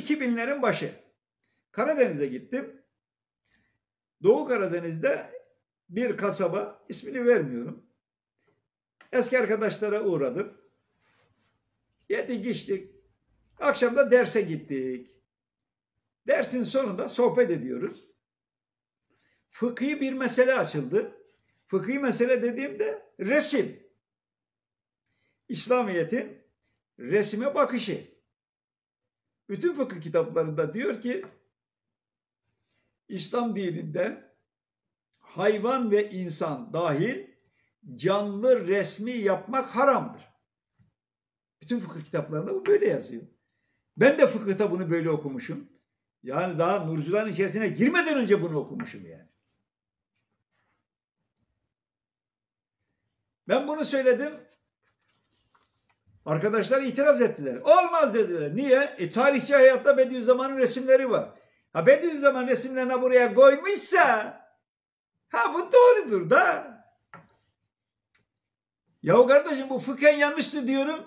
2000'lerin başı. Karadeniz'e gittim. Doğu Karadeniz'de bir kasaba, ismini vermiyorum. Eski arkadaşlara uğradım. Yedik içtik. Akşam da derse gittik. Dersin sonunda sohbet ediyoruz. Fıkhi bir mesele açıldı. Fıkhi mesele dediğimde resim. İslamiyet'in resime bakışı bütün fıkıh kitaplarında diyor ki İslam dininde hayvan ve insan dahil canlı resmi yapmak haramdır. Bütün fıkıh kitaplarında bu böyle yazıyor. Ben de fıkıhta bunu böyle okumuşum. Yani daha nurcuların içerisine girmeden önce bunu okumuşum yani. Ben bunu söyledim. Arkadaşlar itiraz ettiler. Olmaz dediler. Niye? E, tarihçi hayatta Bediüzzaman'ın resimleri var. Ha Bediüzzaman resimlerini buraya koymuşsa ha bu doğrudur da. Yahu kardeşim bu fıkhen yanlıştı diyorum.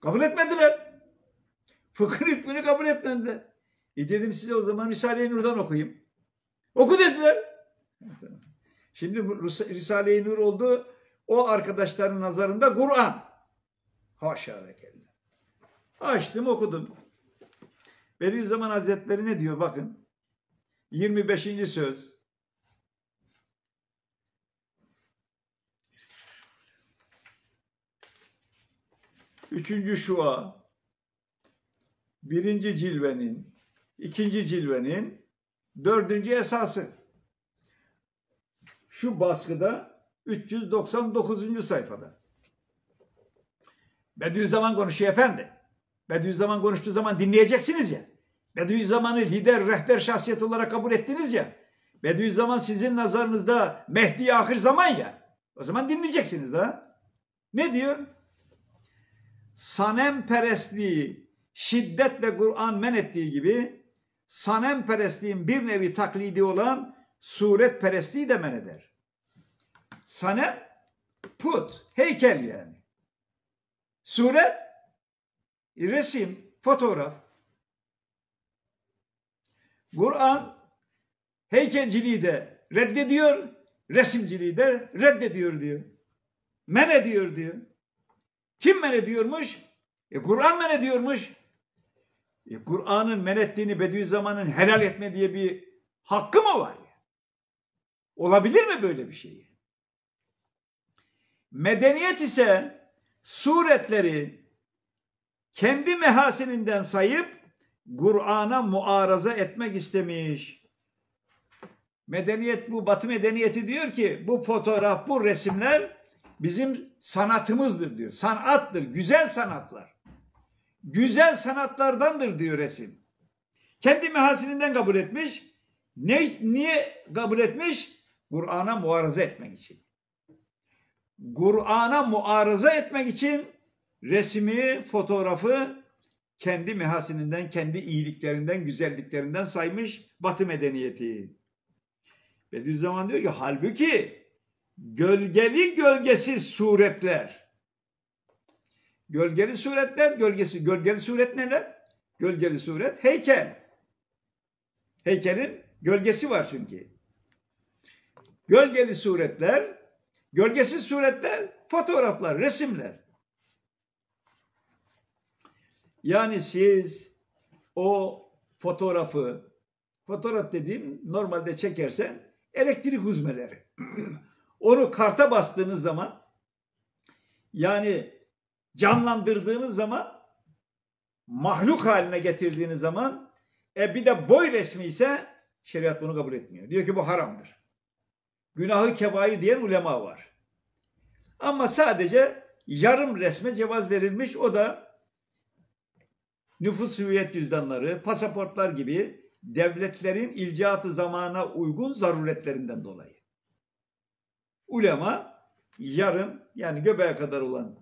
Kabul etmediler. Fıkhın hükmünü kabul etmediler. E dedim size o zaman Risale-i Nur'dan okuyayım. Oku dediler. Şimdi Risale-i Nur oldu. O arkadaşların nazarında Kur'an. Haşa ve kella. Açtım okudum. Bediüzzaman Hazretleri ne diyor bakın. 25. söz. Üçüncü şua, birinci cilvenin, ikinci cilvenin, dördüncü esası. Şu baskıda 399. sayfada. Bediüzzaman konuşuyor efendi. Bediüzzaman konuştuğu zaman dinleyeceksiniz ya. Bediüzzaman'ı lider, rehber şahsiyet olarak kabul ettiniz ya. Bediüzzaman sizin nazarınızda Mehdi ahir zaman ya. O zaman dinleyeceksiniz ha. Ne diyor? Sanem perestliği şiddetle Kur'an men ettiği gibi sanem perestliğin bir nevi taklidi olan suret perestliği de men eder. Sanem put, heykel yani. Suret, resim, fotoğraf. Kur'an heykelciliği de reddediyor, resimciliği de reddediyor diyor. Men ediyor diyor. Kim men ediyormuş? E Kur'an men ediyormuş. E Kur'an'ın men ettiğini Bediüzzaman'ın helal etme diye bir hakkı mı var? Ya? Olabilir mi böyle bir şey? Medeniyet ise suretleri kendi mehasininden sayıp Kur'an'a muaraza etmek istemiş. Medeniyet bu batı medeniyeti diyor ki bu fotoğraf bu resimler bizim sanatımızdır diyor. Sanattır, güzel sanatlar. Güzel sanatlardandır diyor resim. Kendi mehasininden kabul etmiş. Ne, niye kabul etmiş? Kur'an'a muaraza etmek için. Kur'an'a muarıza etmek için resmi, fotoğrafı kendi mehasininden, kendi iyiliklerinden, güzelliklerinden saymış Batı medeniyeti. Bediüzzaman diyor ki halbuki gölgeli gölgesiz suretler. Gölgeli suretler, gölgesi, gölgeli suret neler? Gölgeli suret heykel. Heykelin gölgesi var çünkü. Gölgeli suretler Gölgesiz suretler, fotoğraflar, resimler. Yani siz o fotoğrafı, fotoğraf dediğim normalde çekersen elektrik huzmeleri. Onu karta bastığınız zaman yani canlandırdığınız zaman mahluk haline getirdiğiniz zaman e bir de boy resmi ise şeriat bunu kabul etmiyor. Diyor ki bu haramdır günahı kebair diyen ulema var. Ama sadece yarım resme cevaz verilmiş. O da nüfus hüviyet cüzdanları, pasaportlar gibi devletlerin ilcaatı zamana uygun zaruretlerinden dolayı. Ulema yarım yani göbeğe kadar olan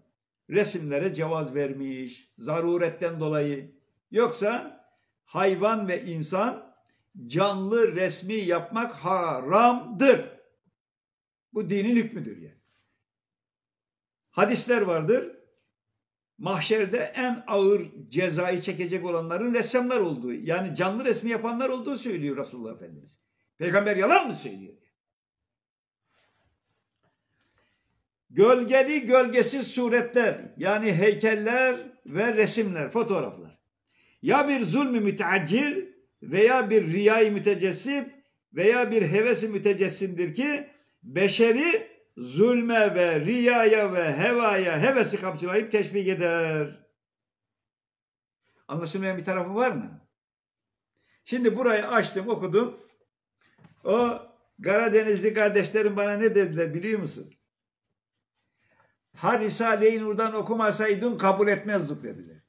resimlere cevaz vermiş zaruretten dolayı. Yoksa hayvan ve insan canlı resmi yapmak haramdır. Bu dinin hükmüdür yani. Hadisler vardır. Mahşerde en ağır cezayı çekecek olanların ressamlar olduğu, yani canlı resmi yapanlar olduğu söylüyor Resulullah Efendimiz. Peygamber yalan mı söylüyor? Gölgeli gölgesiz suretler yani heykeller ve resimler, fotoğraflar. Ya bir zulmü müteaccir veya bir riyayı mütecessit veya bir hevesi mütecessindir ki beşeri zulme ve riyaya ve hevaya hevesi kapçılayıp teşvik eder. Anlaşılmayan bir tarafı var mı? Şimdi burayı açtım okudum. O Karadenizli kardeşlerim bana ne dediler biliyor musun? Ha Risale-i Nur'dan okumasaydın kabul etmezdik dediler.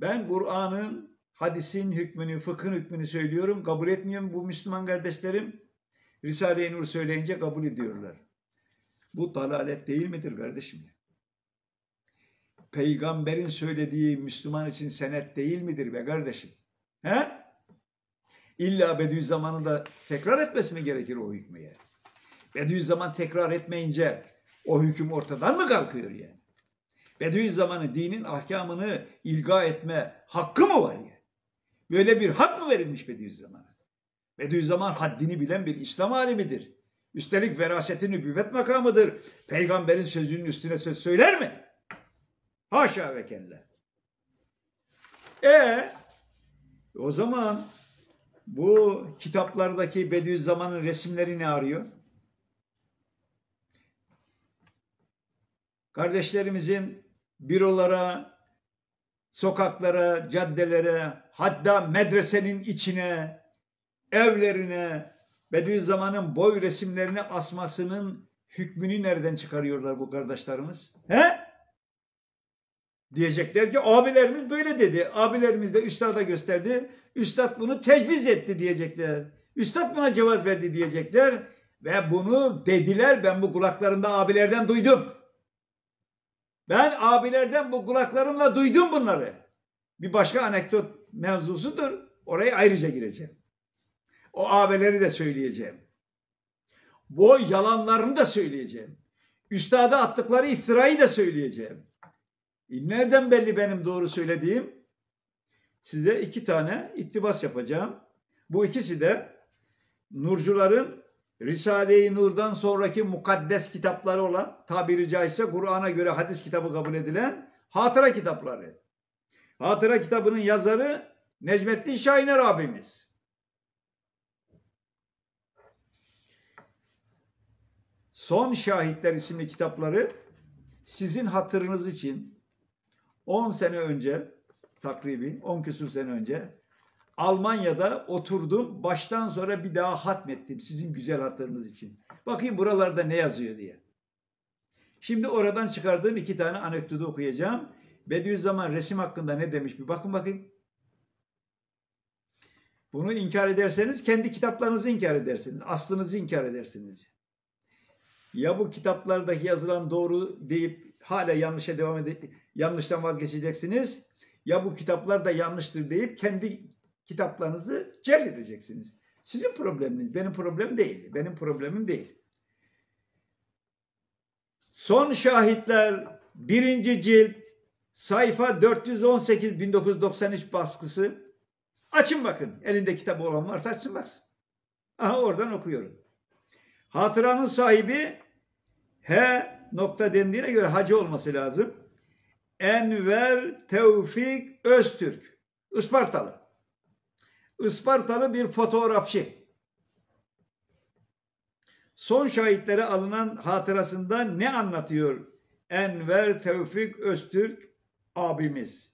Ben Kur'an'ın hadisin hükmünü, fıkhın hükmünü söylüyorum. Kabul etmiyorum bu Müslüman kardeşlerim. Risale-i Nur söyleyince kabul ediyorlar. Bu dalalet değil midir kardeşim? Peygamberin söylediği Müslüman için senet değil midir be kardeşim? He? İlla Bediüzzaman'ın da tekrar etmesi mi gerekir o hükmü Bediüzzaman tekrar etmeyince o hüküm ortadan mı kalkıyor yani? Bediüzzaman'ın dinin ahkamını ilga etme hakkı mı var ya? Böyle bir hak mı verilmiş Bediüzzaman'a? Bediüzzaman haddini bilen bir İslam alimidir. Üstelik verasetin nübüvvet makamıdır. Peygamberin sözünün üstüne söz söyler mi? Haşa ve kelle. E o zaman bu kitaplardaki Bediüzzaman'ın resimleri ne arıyor? Kardeşlerimizin bürolara, sokaklara, caddelere, hatta medresenin içine evlerine, Bediüzzaman'ın boy resimlerini asmasının hükmünü nereden çıkarıyorlar bu kardeşlerimiz? He? Diyecekler ki abilerimiz böyle dedi. Abilerimiz de üstada gösterdi. Üstad bunu tecviz etti diyecekler. Üstad buna cevaz verdi diyecekler. Ve bunu dediler ben bu kulaklarımda abilerden duydum. Ben abilerden bu kulaklarımla duydum bunları. Bir başka anekdot mevzusudur. Oraya ayrıca gireceğim. O abeleri de söyleyeceğim. Bu yalanlarını da söyleyeceğim. Üstada attıkları iftirayı da söyleyeceğim. E nereden belli benim doğru söylediğim? Size iki tane iktibas yapacağım. Bu ikisi de Nurcuların Risale-i Nur'dan sonraki mukaddes kitapları olan tabiri caizse Kur'an'a göre hadis kitabı kabul edilen hatıra kitapları. Hatıra kitabının yazarı Necmettin Şahiner abimiz. Son Şahitler isimli kitapları sizin hatırınız için 10 sene önce takribi 10 küsur sene önce Almanya'da oturdum. Baştan sonra bir daha hatmettim sizin güzel hatırınız için. Bakayım buralarda ne yazıyor diye. Şimdi oradan çıkardığım iki tane anekdotu okuyacağım. Bediüzzaman resim hakkında ne demiş bir bakın bakayım. Bunu inkar ederseniz kendi kitaplarınızı inkar edersiniz. Aslınızı inkar edersiniz. Ya bu kitaplardaki yazılan doğru deyip hala yanlışa devam edip yanlıştan vazgeçeceksiniz. Ya bu kitaplar da yanlıştır deyip kendi kitaplarınızı cerh edeceksiniz. Sizin probleminiz, benim problem değil. Benim problemim değil. Son şahitler birinci cilt sayfa 418 1993 baskısı. Açın bakın. Elinde kitap olan varsa açın baksın. Aha oradan okuyorum. Hatıranın sahibi H nokta dendiğine göre hacı olması lazım. Enver Tevfik Öztürk. Ispartalı. Ispartalı bir fotoğrafçı. Son şahitlere alınan hatırasında ne anlatıyor Enver Tevfik Öztürk abimiz?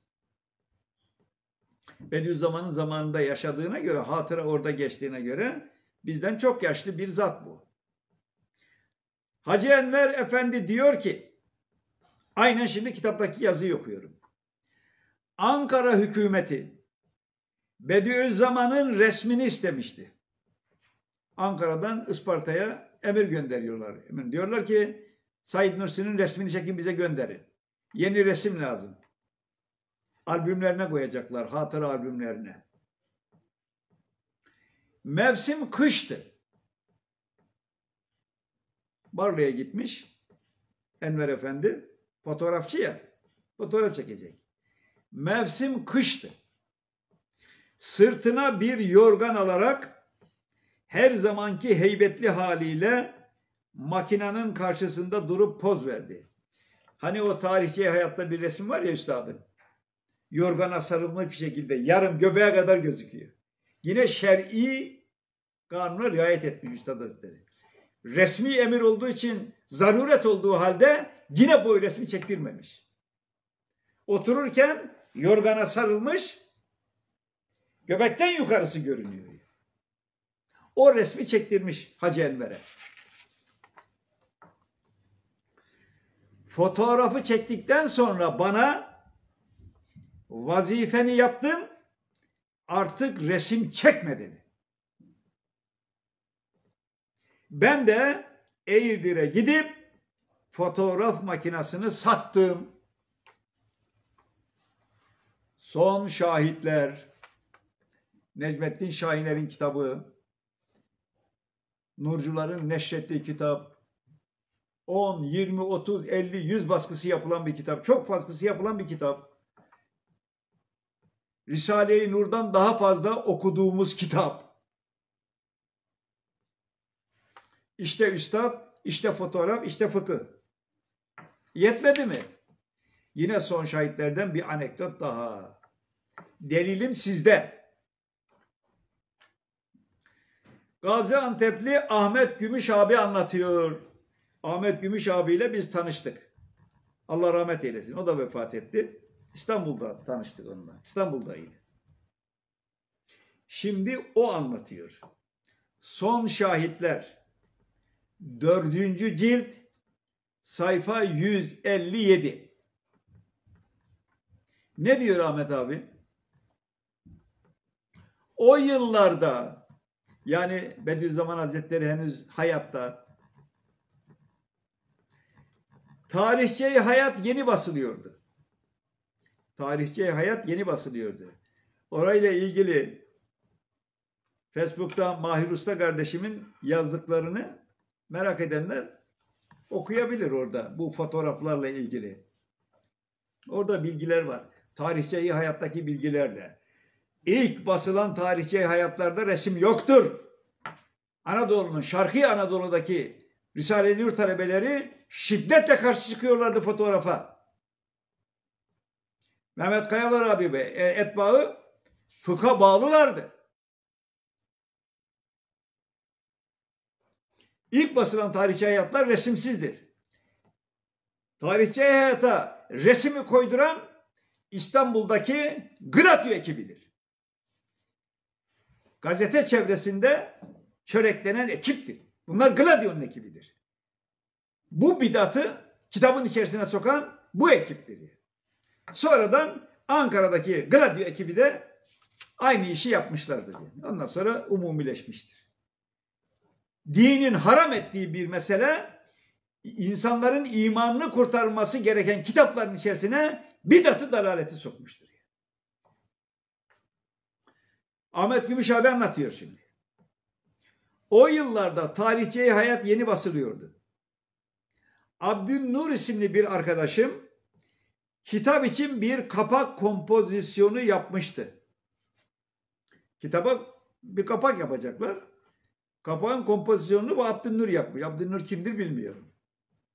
Bediüzzaman'ın zamanında yaşadığına göre, hatıra orada geçtiğine göre bizden çok yaşlı bir zat bu. Hacı Enver Efendi diyor ki aynen şimdi kitaptaki yazıyı okuyorum. Ankara hükümeti Bediüzzaman'ın resmini istemişti. Ankara'dan Isparta'ya emir gönderiyorlar. Emir diyorlar ki Said Nursi'nin resmini çekin bize gönderin. Yeni resim lazım. Albümlerine koyacaklar, hatıra albümlerine. Mevsim kıştı. Barlı'ya gitmiş Enver Efendi fotoğrafçı ya fotoğraf çekecek. Mevsim kıştı. Sırtına bir yorgan alarak her zamanki heybetli haliyle makinenin karşısında durup poz verdi. Hani o tarihçi hayatta bir resim var ya üstadın. Yorgana sarılmış bir şekilde yarım göbeğe kadar gözüküyor. Yine şer'i kanuna riayet etmiş üstad hazretleri resmi emir olduğu için zaruret olduğu halde yine boy resmi çektirmemiş. Otururken yorgana sarılmış göbekten yukarısı görünüyor. O resmi çektirmiş Hacı Enver'e. Fotoğrafı çektikten sonra bana vazifeni yaptın artık resim çekme dedi. Ben de Eğirdir'e gidip fotoğraf makinesini sattım. Son şahitler Necmettin Şahiner'in kitabı Nurcuların neşrettiği kitap 10, 20, 30, 50, 100 baskısı yapılan bir kitap. Çok baskısı yapılan bir kitap. Risale-i Nur'dan daha fazla okuduğumuz kitap. İşte üstad, işte fotoğraf, işte fıkı. Yetmedi mi? Yine son şahitlerden bir anekdot daha. Delilim sizde. Gaziantep'li Ahmet Gümüş abi anlatıyor. Ahmet Gümüş abiyle biz tanıştık. Allah rahmet eylesin. O da vefat etti. İstanbul'da tanıştık onunla. İstanbul'daydı. Şimdi o anlatıyor. Son şahitler 4. cilt sayfa 157. Ne diyor Ahmet abi? O yıllarda yani Bediüzzaman Hazretleri henüz hayatta tarihçe hayat yeni basılıyordu. tarihçe hayat yeni basılıyordu. Orayla ilgili Facebook'ta Mahir Usta kardeşimin yazdıklarını Merak edenler okuyabilir orada bu fotoğraflarla ilgili. Orada bilgiler var. Tarihçeyi hayattaki bilgilerle. İlk basılan tarihçeyi hayatlarda resim yoktur. Anadolu'nun, Şarkı Anadolu'daki Risale-i Nur talebeleri şiddetle karşı çıkıyorlardı fotoğrafa. Mehmet Kayalar abi ve e, etbağı fıkha bağlılardı. İlk basılan tarihçi hayatlar resimsizdir. Tarihçi hayata resimi koyduran İstanbul'daki Gratio ekibidir. Gazete çevresinde çöreklenen ekiptir. Bunlar Gladio'nun ekibidir. Bu bidatı kitabın içerisine sokan bu ekiptir. Sonradan Ankara'daki Gladio ekibi de aynı işi yapmışlardır. Yani. Ondan sonra umumileşmiştir dinin haram ettiği bir mesele insanların imanını kurtarması gereken kitapların içerisine bidatı dalaleti sokmuştur. Ahmet Gümüş abi anlatıyor şimdi. O yıllarda tarihçeyi hayat yeni basılıyordu. Abdül Nur isimli bir arkadaşım kitap için bir kapak kompozisyonu yapmıştı. Kitaba bir kapak yapacaklar. Kapağın kompozisyonunu bu Abdülnur yapmış. Abdülnur kimdir bilmiyorum.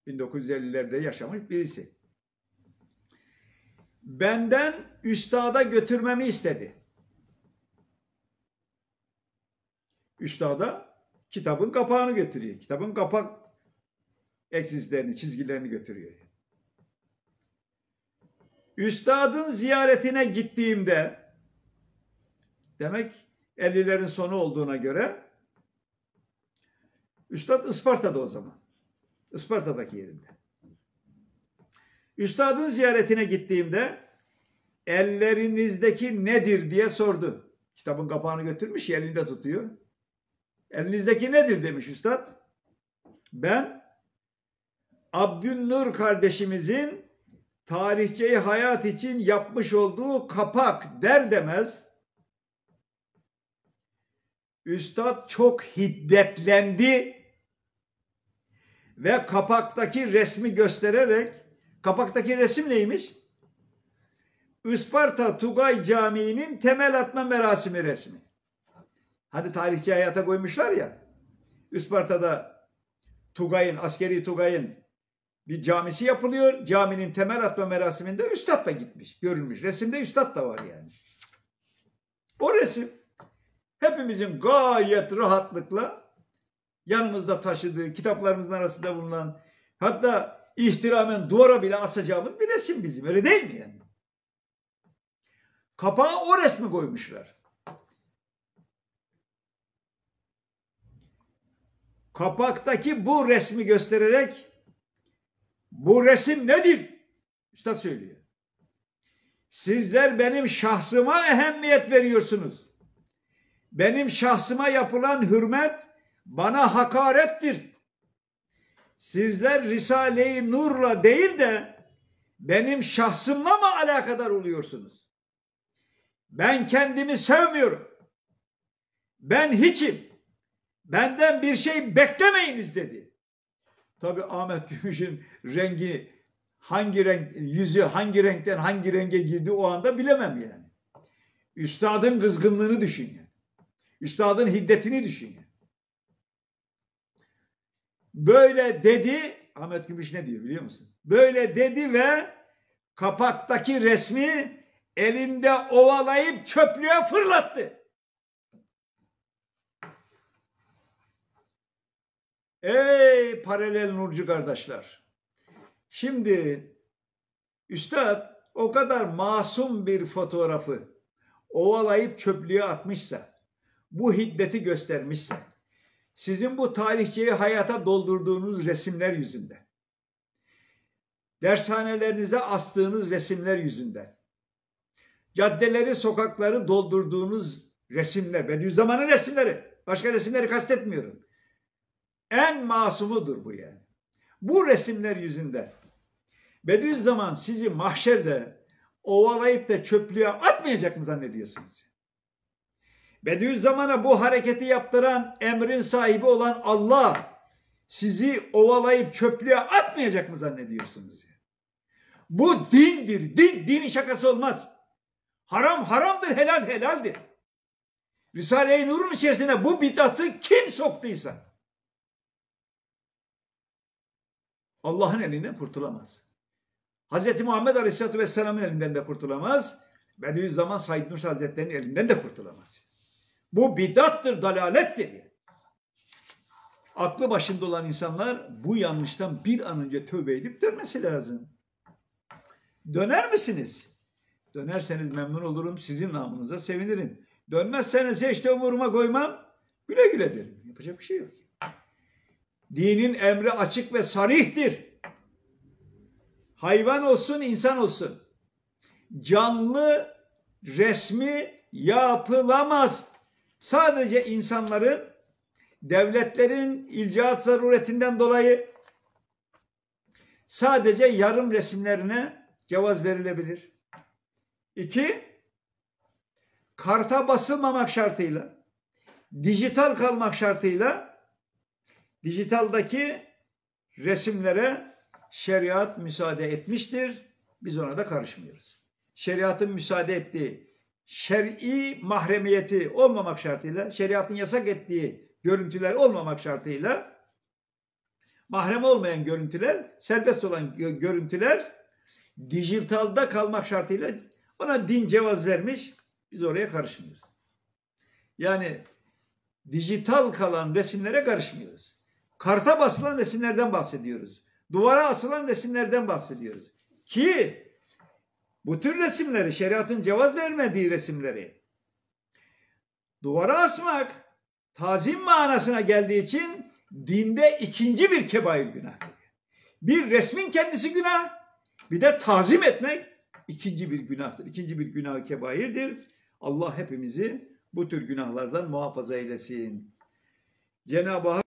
1950'lerde yaşamış birisi. Benden üstada götürmemi istedi. Üstada kitabın kapağını götürüyor. Kitabın kapak eksizlerini, çizgilerini götürüyor. Üstadın ziyaretine gittiğimde demek 50'lerin sonu olduğuna göre Üstad Isparta'da o zaman. Isparta'daki yerinde. Üstadın ziyaretine gittiğimde ellerinizdeki nedir diye sordu. Kitabın kapağını götürmüş elinde tutuyor. Elinizdeki nedir demiş üstad. Ben Abdünnur kardeşimizin tarihçeyi hayat için yapmış olduğu kapak der demez Üstad çok hiddetlendi ve kapaktaki resmi göstererek kapaktaki resim neymiş? Isparta Tugay Camii'nin temel atma merasimi resmi. Hani tarihçi hayata koymuşlar ya. Isparta'da Tugay'ın, askeri Tugay'ın bir camisi yapılıyor. Caminin temel atma merasiminde üstad da gitmiş, görülmüş. Resimde üstad da var yani. O resim hepimizin gayet rahatlıkla yanımızda taşıdığı, kitaplarımızın arasında bulunan, hatta ihtiramen duvara bile asacağımız bir resim bizim. Öyle değil mi yani? Kapağa o resmi koymuşlar. Kapaktaki bu resmi göstererek bu resim nedir? Üstad söylüyor. Sizler benim şahsıma ehemmiyet veriyorsunuz. Benim şahsıma yapılan hürmet bana hakarettir. Sizler Risale-i Nur'la değil de benim şahsımla mı alakadar oluyorsunuz? Ben kendimi sevmiyorum. Ben hiçim. Benden bir şey beklemeyiniz dedi. Tabi Ahmet Gümüş'ün rengi hangi renk, yüzü hangi renkten hangi renge girdi o anda bilemem yani. Üstadın kızgınlığını düşün yani. Üstadın hiddetini düşün yani. Böyle dedi Ahmet Gümüş ne diyor biliyor musun? Böyle dedi ve kapaktaki resmi elinde ovalayıp çöplüğe fırlattı. Ey paralel nurcu kardeşler. Şimdi üstad o kadar masum bir fotoğrafı ovalayıp çöplüğe atmışsa, bu hiddeti göstermişse, sizin bu tarihçeyi hayata doldurduğunuz resimler yüzünden. Dershanelerinize astığınız resimler yüzünden. Caddeleri, sokakları doldurduğunuz resimler, Bediüzzaman'ın resimleri, başka resimleri kastetmiyorum. En masumudur bu yani. Bu resimler yüzünden. Bediüzzaman sizi mahşerde ovalayıp da çöplüğe atmayacak mı zannediyorsunuz? Bediüzzaman'a bu hareketi yaptıran emrin sahibi olan Allah sizi ovalayıp çöplüğe atmayacak mı zannediyorsunuz? Ya? Bu dindir. Din, dinin şakası olmaz. Haram haramdır, helal helaldir. Risale-i Nur'un içerisine bu bidatı kim soktuysa Allah'ın elinden kurtulamaz. Hz. Muhammed Aleyhisselatü Vesselam'ın elinden de kurtulamaz. Bediüzzaman Said Nursi Hazretleri'nin elinden de kurtulamaz. Bu bidattır, dalalettir. Yani. Aklı başında olan insanlar bu yanlıştan bir an önce tövbe edip dönmesi lazım. Döner misiniz? Dönerseniz memnun olurum, sizin namınıza sevinirim. Dönmezseniz hiç de umuruma koymam, güle güle derim. Yapacak bir şey yok. Dinin emri açık ve sarihtir. Hayvan olsun, insan olsun. Canlı resmi yapılamaz. Sadece insanların devletlerin ilcaat zaruretinden dolayı sadece yarım resimlerine cevaz verilebilir. İki, karta basılmamak şartıyla, dijital kalmak şartıyla dijitaldaki resimlere şeriat müsaade etmiştir. Biz ona da karışmıyoruz. Şeriatın müsaade ettiği şer'i mahremiyeti olmamak şartıyla, şeriatın yasak ettiği görüntüler olmamak şartıyla mahrem olmayan görüntüler, serbest olan görüntüler dijitalda kalmak şartıyla ona din cevaz vermiş. Biz oraya karışmıyoruz. Yani dijital kalan resimlere karışmıyoruz. Karta basılan resimlerden bahsediyoruz. Duvara asılan resimlerden bahsediyoruz. Ki bu tür resimleri, şeriatın cevaz vermediği resimleri duvara asmak tazim manasına geldiği için dinde ikinci bir kebair günahtır. Bir resmin kendisi günah, bir de tazim etmek ikinci bir günahtır. İkinci bir günah kebairdir. Allah hepimizi bu tür günahlardan muhafaza eylesin. Cenab-ı Hak